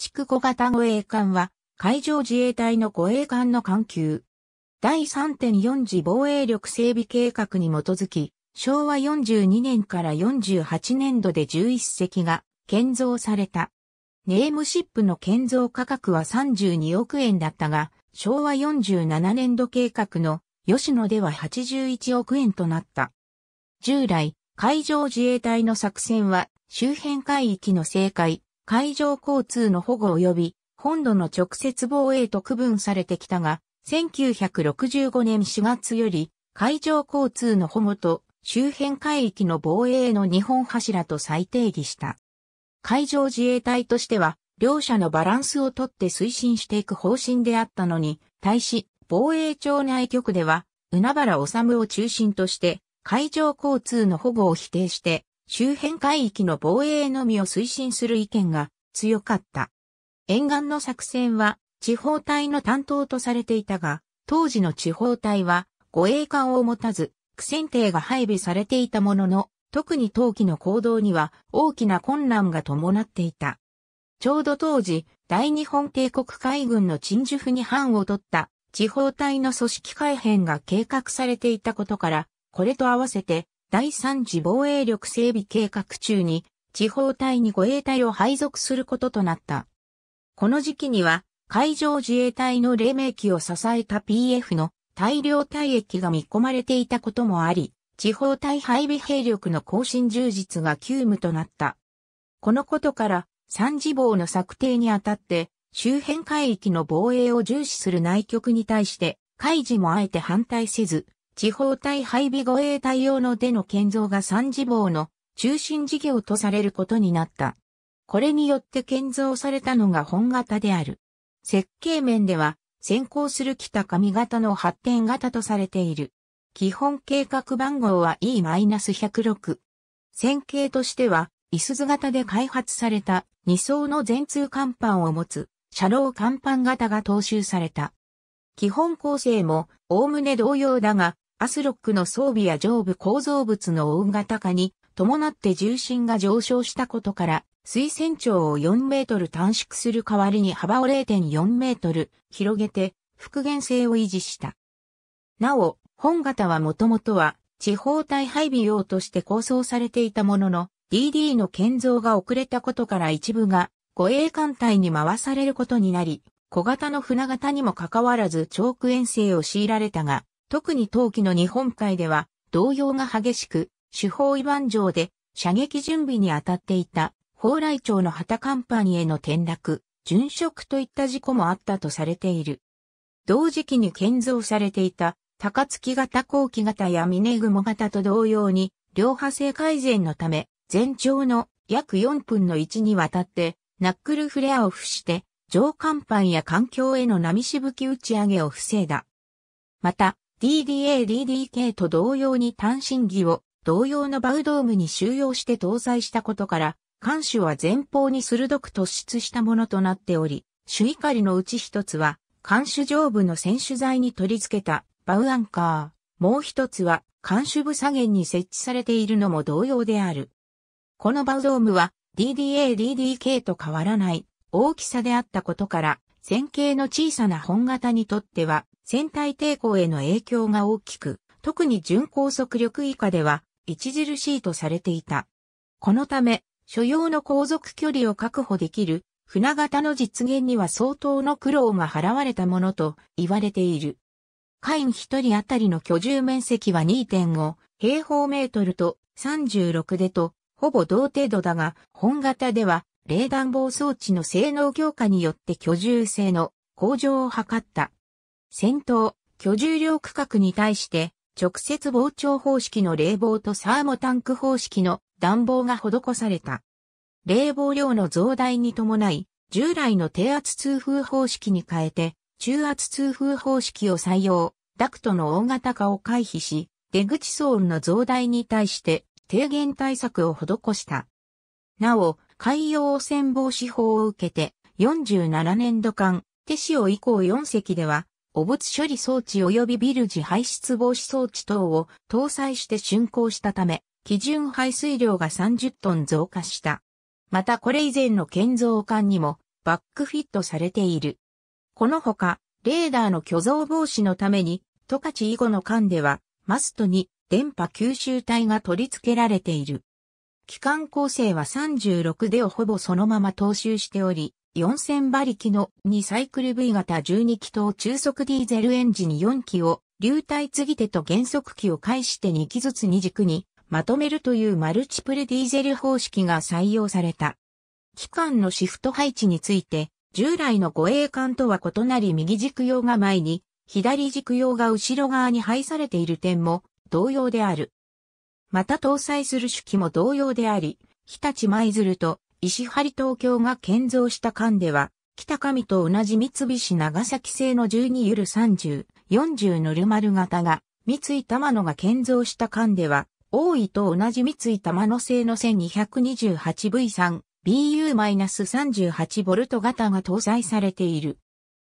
地区小型護衛艦は、海上自衛隊の護衛艦の艦級。第3.4次防衛力整備計画に基づき、昭和42年から48年度で11隻が建造された。ネームシップの建造価格は32億円だったが、昭和47年度計画の吉野では81億円となった。従来、海上自衛隊の作戦は周辺海域の正解、海上交通の保護及び本土の直接防衛と区分されてきたが、1965年4月より海上交通の保護と周辺海域の防衛の日本柱と再定義した。海上自衛隊としては、両者のバランスをとって推進していく方針であったのに、対し、防衛庁内局では、海原治を中心として、海上交通の保護を否定して、周辺海域の防衛のみを推進する意見が強かった。沿岸の作戦は地方隊の担当とされていたが、当時の地方隊は護衛艦を持たず、苦戦艇が配備されていたものの、特に冬季の行動には大きな困難が伴っていた。ちょうど当時、大日本帝国海軍の陳守府に藩を取った地方隊の組織改編が計画されていたことから、これと合わせて第三次防衛力整備計画中に地方隊に護衛隊を配属することとなった。この時期には海上自衛隊の黎明期を支えた PF の大量退役が見込まれていたこともあり、地方隊配備兵力の更新充実が急務となった。このことから三次防の策定にあたって周辺海域の防衛を重視する内局に対して、海事もあえて反対せず、地方隊配備護衛隊用の手の建造が三次坊の中心事業とされることになった。これによって建造されたのが本型である。設計面では先行する北上型の発展型とされている。基本計画番号は E-106。線形としては、イスズ型で開発された2層の全通甲板を持つ、車両甲板型が踏襲された。基本構成も、おおむね同様だが、アスロックの装備や上部構造物の大型化に伴って重心が上昇したことから、水船長を4メートル短縮する代わりに幅を0.4メートル広げて復元性を維持した。なお、本型はもともとは地方体配備用として構想されていたものの、DD の建造が遅れたことから一部が護衛艦隊に回されることになり、小型の船型にもかかわらずチョーク遠征を強いられたが、特に冬季の日本海では動揺が激しく、手法違反上で射撃準備に当たっていた蓬莱町の旗カンパニーへの転落、殉職といった事故もあったとされている。同時期に建造されていた高月型後期型や峰雲型と同様に、両派性改善のため、全長の約4分の1にわたって、ナックルフレアオフして、上甲板や環境への波しぶき打ち上げを防いだ。また、DDA-DDK と同様に単身儀を同様のバウドームに収容して搭載したことから、艦首は前方に鋭く突出したものとなっており、主怒りのうち一つは、艦首上部の選手材に取り付けたバウアンカー、もう一つは艦首部左舷に設置されているのも同様である。このバウドームは DDA-DDK と変わらない大きさであったことから、線形の小さな本型にとっては、船体抵抗への影響が大きく、特に巡航速力以下では、著しいとされていた。このため、所要の航続距離を確保できる、船型の実現には相当の苦労が払われたものと言われている。海員一人あたりの居住面積は2.5平方メートルと36でと、ほぼ同程度だが、本型では冷暖房装置の性能強化によって居住性の向上を図った。先頭、居住量区画に対して、直接膨張方式の冷房とサーモタンク方式の暖房が施された。冷房量の増大に伴い、従来の低圧通風方式に変えて、中圧通風方式を採用、ダクトの大型化を回避し、出口騒音の増大に対して低減対策を施した。なお、海洋汚染防止法を受けて、47年度間、手塩以降4隻では、汚物処理装置及びビルジ排出防止装置等を搭載して竣工したため、基準排水量が30トン増加した。またこれ以前の建造艦にもバックフィットされている。このほか、レーダーの虚像防止のために、十勝以後の艦では、マストに電波吸収体が取り付けられている。機関構成は36でをほぼそのまま踏襲しており、4000馬力の2サイクル V 型12気筒中速ディーゼルエンジン4機を、流体継ぎ手と減速機を介して2機ずつ2軸にまとめるというマルチプルディーゼル方式が採用された。機関のシフト配置について、従来の護衛艦とは異なり右軸用が前に、左軸用が後ろ側に配されている点も同様である。また搭載する手記も同様であり、日立舞鶴と石張東京が建造した艦では、北上と同じ三菱長崎製の12ゆる30、40ノルマル型が、三井玉野が建造した艦では、大井と同じ三井玉野製の 1228V3、BU-38V 型が搭載されている。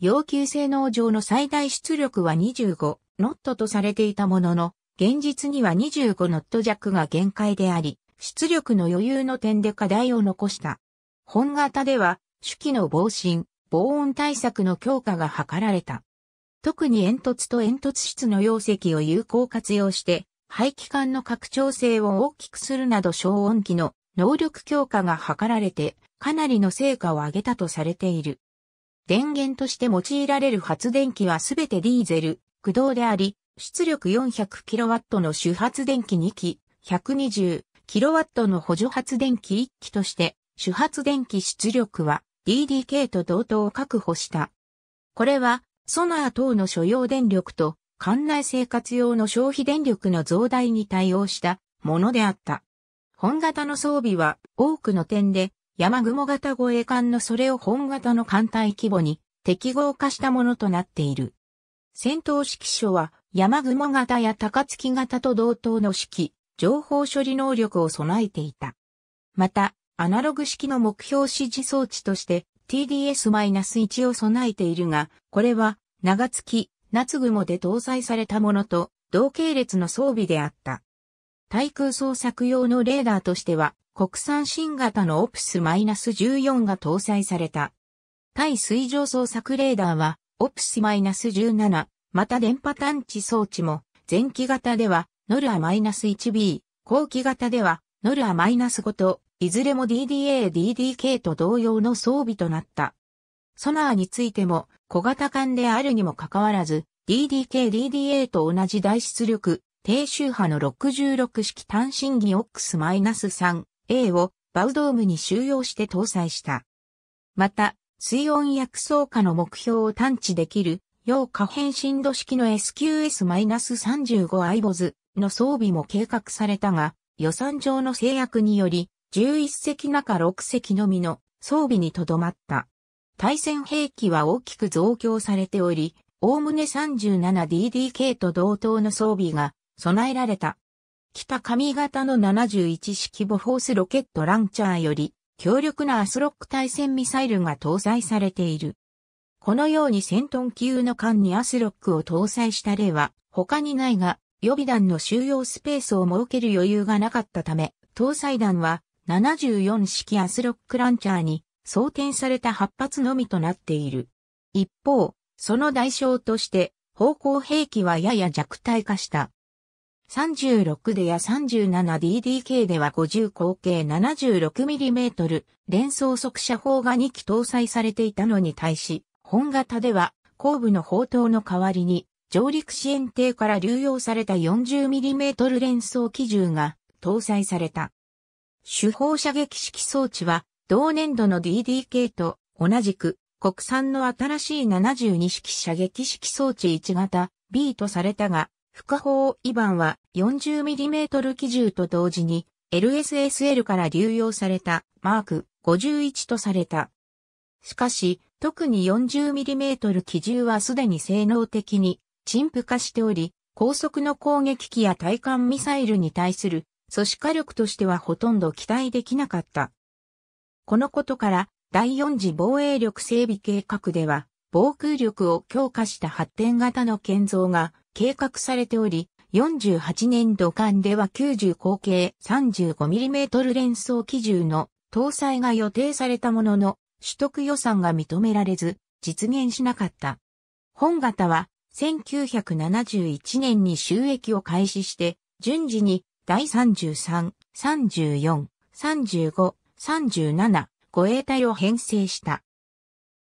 要求性能上の最大出力は25ノットとされていたものの、現実には25ノット弱が限界であり、出力の余裕の点で課題を残した。本型では、手記の防振、防音対策の強化が図られた。特に煙突と煙突室の容積を有効活用して、排気管の拡張性を大きくするなど消音器の能力強化が図られて、かなりの成果を上げたとされている。電源として用いられる発電機はすべてディーゼル、駆動であり、出力 400kW の主発電機2機、120kW の補助発電機1機として、主発電機出力は DDK と同等を確保した。これは、ソナー等の所要電力と、管内生活用の消費電力の増大に対応したものであった。本型の装備は多くの点で山雲型護衛艦のそれを本型の艦隊規模に適合化したものとなっている。戦闘指揮所は山雲型や高月型と同等の式、情報処理能力を備えていた。また、アナログ式の目標指示装置として TDS-1 を備えているが、これは長月、夏雲で搭載されたものと同系列の装備であった。対空捜索用のレーダーとしては、国産新型のオプス -14 が搭載された。対水上捜索レーダーは、オプス -17、また電波探知装置も、前期型では、ノルア -1B、後期型では、ノルア -5 と、いずれも DDA、DDK と同様の装備となった。ソナーについても、小型艦であるにもかかわらず、DDK、DDA と同じ大出力、低周波の66式単身儀 OX-3A をバウドームに収容して搭載した。また、水温薬草化の目標を探知できる要可変振度式の SQS-35 アイボズの装備も計画されたが、予算上の制約により、11隻中6隻のみの装備にとどまった。対戦兵器は大きく増強されており、おおむね 37DDK と同等の装備が備えられた。北上型の71式ボフォースロケットランチャーより強力なアスロック対戦ミサイルが搭載されている。このように戦闘級の艦にアスロックを搭載した例は他にないが、予備弾の収容スペースを設ける余裕がなかったため、搭載弾は74式アスロックランチャーに装填された8発のみとなっている。一方、その代償として方向兵器はやや弱体化した。36でや 37DDK では50口径 76mm 連装速射砲が2機搭載されていたのに対し、本型では、後部の砲塔の代わりに、上陸支援艇から流用された 40mm 連装機銃が搭載された。主砲射撃式装置は、同年度の DDK と同じく国産の新しい72式射撃式装置1型 B とされたが、副砲イバンは 40mm 機銃と同時に LSSL から流用されたマーク51とされた。しかし、特に 40mm 機銃はすでに性能的に陳腐化しており、高速の攻撃機や対艦ミサイルに対する組織火力としてはほとんど期待できなかった。このことから、第4次防衛力整備計画では、防空力を強化した発展型の建造が計画されており、48年度間では90口径 35mm 連装機銃の搭載が予定されたものの、取得予算が認められず、実現しなかった。本型は、1971年に収益を開始して、順次に第33、34、35、37、護衛隊を編成した。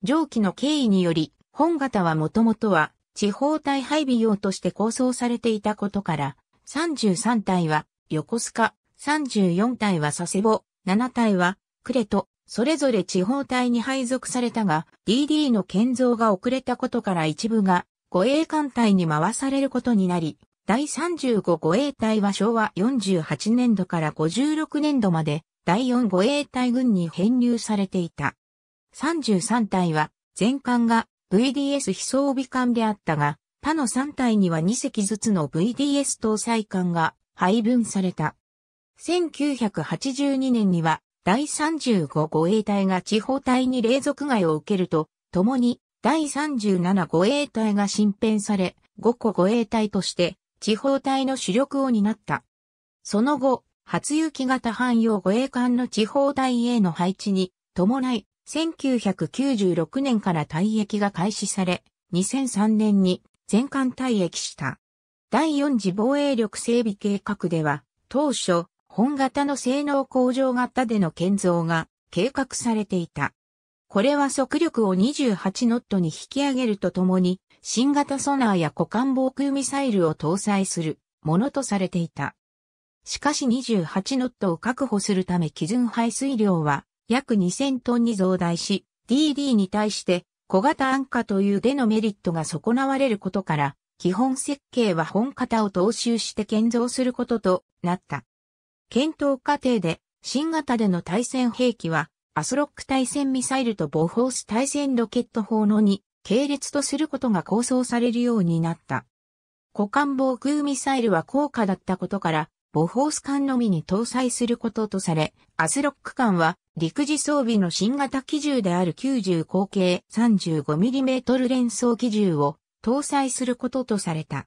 上記の経緯により、本型はもともとは地方隊配備用として構想されていたことから、33隊は横須賀、34隊は佐世保、7隊は呉とそれぞれ地方隊に配属されたが、DD の建造が遅れたことから一部が護衛艦隊に回されることになり、第35護衛隊は昭和48年度から56年度まで第4護衛隊軍に編入されていた。33隊は全艦が VDS 非装備艦であったが、他の3隊には2隻ずつの VDS 搭載艦が配分された。1982年には第35護衛隊が地方隊に隷属外を受けると、共に第37護衛隊が新編され、5個護衛隊として地方隊の主力を担った。その後、初雪型汎用護衛艦の地方隊への配置に伴い、1996年から退役が開始され、2003年に全艦退役した。第4次防衛力整備計画では、当初、本型の性能向上型での建造が計画されていた。これは速力を28ノットに引き上げるとともに、新型ソナーや股間防空ミサイルを搭載するものとされていた。しかし28ノットを確保するため基準排水量は約2000トンに増大し、DD に対して小型安価というでのメリットが損なわれることから、基本設計は本型を踏襲して建造することとなった。検討過程で、新型での対戦兵器は、アスロック対戦ミサイルとボフォース対戦ロケット砲の2、系列とすることが構想されるようになった。股間防空ミサイルは高価だったことから、ボフォース艦のみに搭載することとされ、アスロック艦は陸自装備の新型機銃である90口径 35mm 連装機銃を搭載することとされた。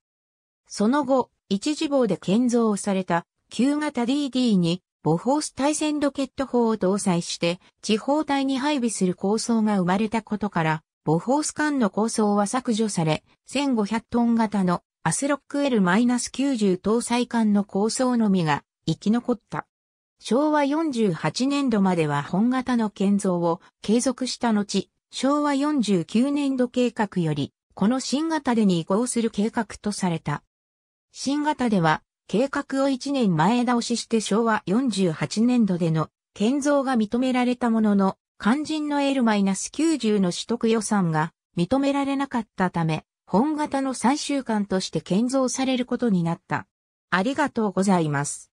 その後、一時棒で建造された旧型 DD にボホース対戦ロケット砲を搭載して地方隊に配備する構想が生まれたことから、ボホース艦の構想は削除され、1500トン型のアスロック L-90 搭載艦の構想のみが生き残った。昭和48年度までは本型の建造を継続した後、昭和49年度計画より、この新型でに移行する計画とされた。新型では、計画を1年前倒しして昭和48年度での建造が認められたものの、肝心の L-90 の取得予算が認められなかったため、本型の最終巻として建造されることになった。ありがとうございます。